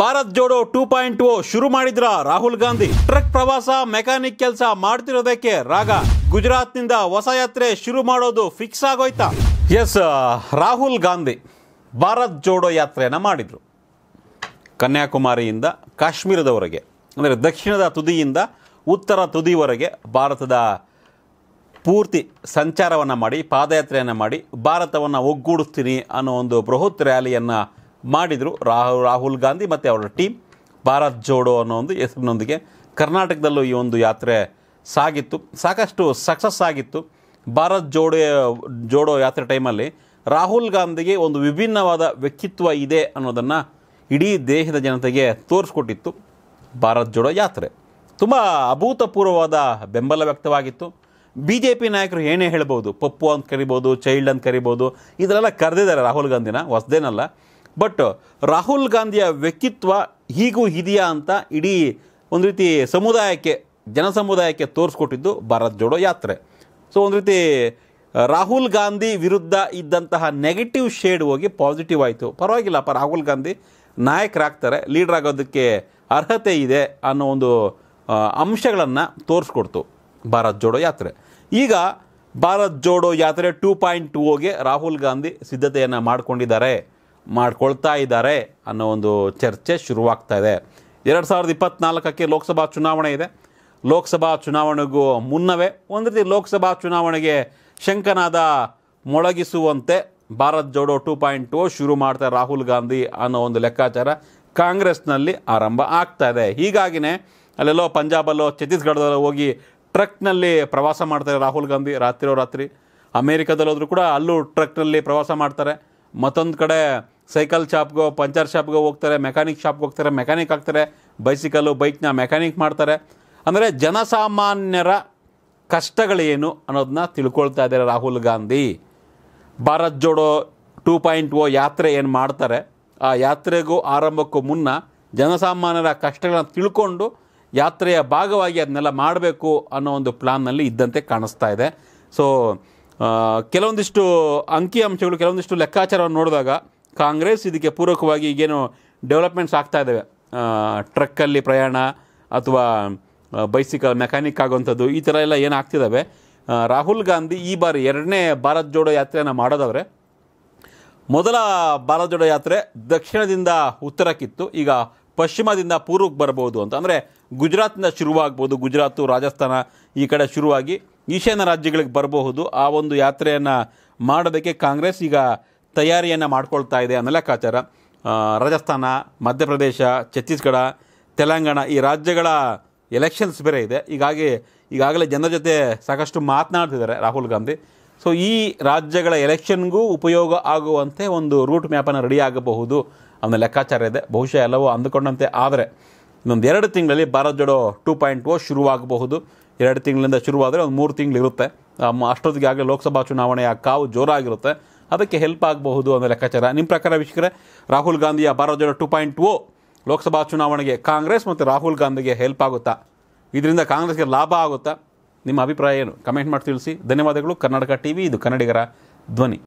Bharat Jodo two point O ಶುರು ಮಾಡಿದ್ರ Rahul Gandhi truck ಪ್ರವಾಸ ಮೆಕ್ಯಾನಿಕ್ ಕೆಲಸ ಮಾಡ್ತಿರೋದಕ್ಕೆ ರಾಗ ಗುಜರಾತ್ನಿಂದ ಹೊಸ ಯಾತ್ರೆ ಶುರು ಮಾಡೋದು ಫಿಕ್ಸ್ ಆಗೋಯ್ತಾ ಎಸ್ ರಾಹುಲ್ ಗಾಂಧಿ ಭಾರತ್ ಜೋಡೋ ಯಾತ್ರೆಯನ್ನು ಮಾಡಿದರು ಕನ್ಯಾಕುಮಾರಿಯಿಂದ ಕಾಶ್ಮೀರದವರೆಗೆ ಅಂದರೆ ದಕ್ಷಿಣದ ತುದಿಯಿಂದ ಉತ್ತರ ತುದಿವರೆಗೆ ಭಾರತದ ಪೂರ್ತಿ ಸಂಚಾರವನ್ನು ಮಾಡಿ ಪಾದಯಾತ್ರೆಯನ್ನು ಮಾಡಿ ಭಾರತವನ್ನು ಒಗ್ಗೂಡಿಸ್ತೀನಿ ಅನ್ನೋ ಒಂದು ಬೃಹತ್ ರ್ಯಾಲಿಯನ್ನು ಮಾಡಿದರು ರಾಹುಲ್ ರಾಹುಲ್ ಗಾಂಧಿ ಮತ್ತು ಅವರ ಟೀಮ್ ಭಾರತ್ ಜೋಡೋ ಅನ್ನೋ ಒಂದು ಹೆಸರಿನೊಂದಿಗೆ ಕರ್ನಾಟಕದಲ್ಲೂ ಈ ಒಂದು ಯಾತ್ರೆ ಸಾಗಿತ್ತು ಸಾಕಷ್ಟು ಸಕ್ಸಸ್ ಆಗಿತ್ತು ಭಾರತ್ ಜೋಡೋ ಜೋಡೋ ಯಾತ್ರೆ ಟೈಮಲ್ಲಿ ರಾಹುಲ್ ಗಾಂಧಿಗೆ ಒಂದು ವಿಭಿನ್ನವಾದ ವ್ಯಕ್ತಿತ್ವ ಇದೆ ಅನ್ನೋದನ್ನು ಇಡೀ ದೇಶದ ಜನತೆಗೆ ತೋರಿಸ್ಕೊಟ್ಟಿತ್ತು ಭಾರತ್ ಜೋಡೋ ಯಾತ್ರೆ ತುಂಬ ಅಭೂತಪೂರ್ವವಾದ ಬೆಂಬಲ ವ್ಯಕ್ತವಾಗಿತ್ತು ಬಿ ಜೆ ಪಿ ನಾಯಕರು ಏನೇ ಹೇಳ್ಬೋದು ಪಪ್ಪು ಅಂತ ಕರಿಬೋದು ಚೈಲ್ಡ್ ಅಂತ ಕರಿಬೋದು ಇದರೆಲ್ಲ ಕರೆದಿದ್ದಾರೆ ರಾಹುಲ್ ಗಾಂಧಿನ ಹೊಸದೇನಲ್ಲ ಬಟ್ ರಾಹುಲ್ ಗಾಂಧಿಯ ವ್ಯಕ್ತಿತ್ವ ಹೀಗೂ ಇದೆಯಾ ಅಂತ ಇಡೀ ಒಂದು ರೀತಿ ಸಮುದಾಯಕ್ಕೆ ಜನಸಮುದಾಯಕ್ಕೆ ತೋರಿಸ್ಕೊಟ್ಟಿದ್ದು ಭಾರತ್ ಜೋಡೋ ಯಾತ್ರೆ ಸೊ ಒಂದು ರೀತಿ ರಾಹುಲ್ ಗಾಂಧಿ ವಿರುದ್ಧ ಇದ್ದಂತಹ ನೆಗೆಟಿವ್ ಶೇಡ್ ಹೋಗಿ ಪಾಸಿಟಿವ್ ಆಯಿತು ಪರವಾಗಿಲ್ಲಪ್ಪ ರಾಹುಲ್ ಗಾಂಧಿ ನಾಯಕರಾಗ್ತಾರೆ ಲೀಡರ್ ಆಗೋದಕ್ಕೆ ಅರ್ಹತೆ ಇದೆ ಅನ್ನೋ ಒಂದು ಅಂಶಗಳನ್ನು ತೋರಿಸ್ಕೊಡ್ತು ಭಾರತ್ ಜೋಡೋ ಯಾತ್ರೆ ಈಗ ಭಾರತ್ ಜೋಡೋ ಯಾತ್ರೆ ಟೂ ಪಾಯಿಂಟ್ ಟೂಗೆ ರಾಹುಲ್ ಗಾಂಧಿ ಸಿದ್ಧತೆಯನ್ನು ಮಾಡಿಕೊಂಡಿದ್ದಾರೆ ಮಾಡಿಕೊಳ್ತಾ ಇದ್ದಾರೆ ಅನ್ನೋ ಒಂದು ಚರ್ಚೆ ಶುರುವಾಗ್ತಾ ಇದೆ ಎರಡು ಸಾವಿರದ ಇಪ್ಪತ್ತ್ನಾಲ್ಕಕ್ಕೆ ಲೋಕಸಭಾ ಚುನಾವಣೆ ಇದೆ ಲೋಕಸಭಾ ಚುನಾವಣೆಗೂ ಮುನ್ನವೇ ಒಂದು ರೀತಿ ಲೋಕಸಭಾ ಚುನಾವಣೆಗೆ ಶಂಕನಾದ ಮೊಳಗಿಸುವಂತೆ ಭಾರತ್ ಜೋಡೋ ಟೂ ಪಾಯಿಂಟ್ ಟು ಶುರು ಮಾಡ್ತಾರೆ ರಾಹುಲ್ ಗಾಂಧಿ ಅನ್ನೋ ಒಂದು ಲೆಕ್ಕಾಚಾರ ಕಾಂಗ್ರೆಸ್ನಲ್ಲಿ ಆರಂಭ ಆಗ್ತಾ ಇದೆ ಹೀಗಾಗಿನೇ ಅಲ್ಲೆಲ್ಲೋ ಪಂಜಾಬಲ್ಲೋ ಛತ್ತೀಸ್ಗಢದಲ್ಲೋ ಹೋಗಿ ಟ್ರಕ್ನಲ್ಲಿ ಪ್ರವಾಸ ಮಾಡ್ತಾರೆ ರಾಹುಲ್ ಗಾಂಧಿ ರಾತ್ರಿಯೋ ರಾತ್ರಿ ಅಮೇರಿಕಾದಲ್ಲಿ ಹೋದರೂ ಕೂಡ ಅಲ್ಲೂ ಟ್ರಕ್ನಲ್ಲಿ ಪ್ರವಾಸ ಮಾಡ್ತಾರೆ ಮತ್ತೊಂದು ಕಡೆ ಸೈಕಲ್ ಶಾಪ್ಗೋ ಪಂಚರ್ ಶಾಪ್ಗೋ ಹೋಗ್ತಾರೆ ಮೆಕ್ಯಾನಿಕ್ ಶಾಪ್ಗೆ ಹೋಗ್ತಾರೆ ಮೆಕ್ಯಾನಿಕ್ ಆಗ್ತಾರೆ ಬೈಸಿಕಲ್ಲು ಬೈಕ್ನ ಮೆಕ್ಯಾನಿಕ್ ಮಾಡ್ತಾರೆ ಅಂದರೆ ಜನಸಾಮಾನ್ಯರ ಕಷ್ಟಗಳೇನು ಅನ್ನೋದನ್ನ ತಿಳ್ಕೊಳ್ತಾ ಇದ್ದಾರೆ Rahul Gandhi Bharat Jodo two point O ಯಾತ್ರೆ ಏನು ಮಾಡ್ತಾರೆ ಆ ಯಾತ್ರೆಗೂ ಆರಂಭಕ್ಕೂ ಮುನ್ನ ಜನಸಾಮಾನ್ಯರ ಕಷ್ಟಗಳನ್ನ ತಿಳ್ಕೊಂಡು ಯಾತ್ರೆಯ ಭಾಗವಾಗಿ ಅದನ್ನೆಲ್ಲ ಮಾಡಬೇಕು ಅನ್ನೋ ಒಂದು ಪ್ಲ್ಯಾನ್ನಲ್ಲಿ ಇದ್ದಂತೆ ಕಾಣಿಸ್ತಾ ಇದೆ ಸೊ ಕೆಲವೊಂದಿಷ್ಟು ಅಂಕಿಅಂಶಗಳು ಕೆಲವೊಂದಿಷ್ಟು ಲೆಕ್ಕಾಚಾರವನ್ನು ನೋಡಿದಾಗ ಕಾಂಗ್ರೆಸ್ ಇದಕ್ಕೆ ಪೂರಕವಾಗಿ ಈಗೇನು ಡೆವಲಪ್ಮೆಂಟ್ಸ್ ಆಗ್ತಾ ಇದ್ದಾವೆ ಟ್ರಕ್ಕಲ್ಲಿ ಪ್ರಯಾಣ ಅಥವಾ ಬೈಸಿಕಲ್ ಮೆಕ್ಯಾನಿಕ್ ಆಗುವಂಥದ್ದು ಈ ಥರ ಎಲ್ಲ ಏನು ಆಗ್ತಿದ್ದಾವೆ ರಾಹುಲ್ ಗಾಂಧಿ ಈ ಬಾರಿ ಎರಡನೇ ಭಾರತ್ ಜೋಡೋ ಯಾತ್ರೆಯನ್ನು ಮಾಡೋದವ್ರೆ ಮೊದಲ ಭಾರತ್ ಜೋಡೋ ಯಾತ್ರೆ ದಕ್ಷಿಣದಿಂದ ಉತ್ತರಕ್ಕಿತ್ತು ಈಗ ಪಶ್ಚಿಮದಿಂದ ಪೂರ್ವಕ್ಕೆ ಬರ್ಬೋದು ಅಂತ ಅಂದರೆ ಗುಜರಾತ್ನಿಂದ ಶುರುವಾಗ್ಬೋದು ಗುಜರಾತು ರಾಜಸ್ಥಾನ ಈ ಕಡೆ ಶುರುವಾಗಿ ಈಶಾನ್ಯ ರಾಜ್ಯಗಳಿಗೆ ಬರಬಹುದು ಆ ಒಂದು ಯಾತ್ರೆಯನ್ನು ಮಾಡೋದಕ್ಕೆ ಕಾಂಗ್ರೆಸ್ ಈಗ ತಯಾರಿಯನ್ನು ಮಾಡ್ಕೊಳ್ತಾ ಇದೆ ಅನ್ನೋ ಲೆಕ್ಕಾಚಾರ ರಾಜಸ್ಥಾನ ಮಧ್ಯಪ್ರದೇಶ ಛತ್ತೀಸ್ಗಢ ತೆಲಂಗಾಣ ಈ ರಾಜ್ಯಗಳ ಎಲೆಕ್ಷನ್ಸ್ ಬೇರೆ ಇದೆ ಹೀಗಾಗಿ ಈಗಾಗಲೇ ಜನರ ಜೊತೆ ಸಾಕಷ್ಟು ಮಾತನಾಡ್ತಿದ್ದಾರೆ ರಾಹುಲ್ ಗಾಂಧಿ ಸೊ ಈ ರಾಜ್ಯಗಳ ಎಲೆಕ್ಷನ್ಗೂ ಉಪಯೋಗ ಆಗುವಂತೆ ಒಂದು ರೂಟ್ ಮ್ಯಾಪನ್ನು ರೆಡಿ ಆಗಬಹುದು ಅನ್ನೋ ಲೆಕ್ಕಾಚಾರ ಇದೆ ಬಹುಶಃ ಎಲ್ಲವೂ ಅಂದುಕೊಂಡಂತೆ ಆದರೆ ಇನ್ನೊಂದು ಎರಡು ತಿಂಗಳಲ್ಲಿ Bharat Jodo two point O ಶುರುವಾಗಬಹುದು ಎರಡು ತಿಂಗಳಿಂದ ಶುರುವಾದರೆ ಒಂದು ಮೂರು ತಿಂಗಳಿರುತ್ತೆ ಇರುತ್ತೆ ಅಷ್ಟೊತ್ತಿಗೆ ಆಗಲೇ ಲೋಕಸಭಾ ಚುನಾವಣೆಯ ಕಾವು ಜೋರಾಗಿರುತ್ತೆ ಅದಕ್ಕೆ ಹೆಲ್ಪ್ ಆಗಬಹುದು ಅನ್ನೋ ಲೆಕ್ಕಾಚಾರ ನಿಮ್ಮ ಪ್ರಕಾರ ವೀಕ್ಷಕರೇ ರಾಹುಲ್ ಗಾಂಧಿಯ ಭಾರತ ಟೂ ಟು ಪಾಯಿಂಟ್ ಓ ಲೋಕಸಭಾ ಚುನಾವಣೆಗೆ ಕಾಂಗ್ರೆಸ್ ಮತ್ತು ರಾಹುಲ್ ಗಾಂಧಿಗೆ ಹೆಲ್ಪ್ ಆಗುತ್ತಾ ಇದರಿಂದ ಕಾಂಗ್ರೆಸ್ಗೆ ಲಾಭ ಆಗುತ್ತಾ ನಿಮ್ಮ ಅಭಿಪ್ರಾಯ ಏನು ಕಮೆಂಟ್ ಮಾಡಿ ತಿಳಿಸಿ ಧನ್ಯವಾದಗಳು ಕರ್ನಾಟಕ ಟಿ ವಿ ಇದು ಕನ್ನಡಿಗರ ಧ್ವನಿ